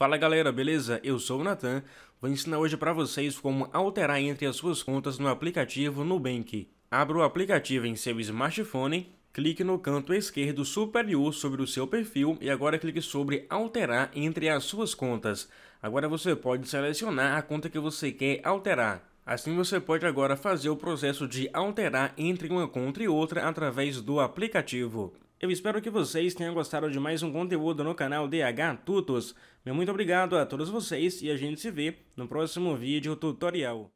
Fala galera, beleza? Eu sou o Natan. Vou ensinar hoje para vocês como alterar entre as suas contas no aplicativo Nubank. Abra o aplicativo em seu smartphone, clique no canto esquerdo superior sobre o seu perfil e agora clique sobre alterar entre as suas contas. Agora você pode selecionar a conta que você quer alterar. Assim você pode agora fazer o processo de alterar entre uma conta e outra através do aplicativo. Eu espero que vocês tenham gostado de mais um conteúdo no canal DH Tutos. Meu muito obrigado a todos vocês e a gente se vê no próximo vídeo tutorial.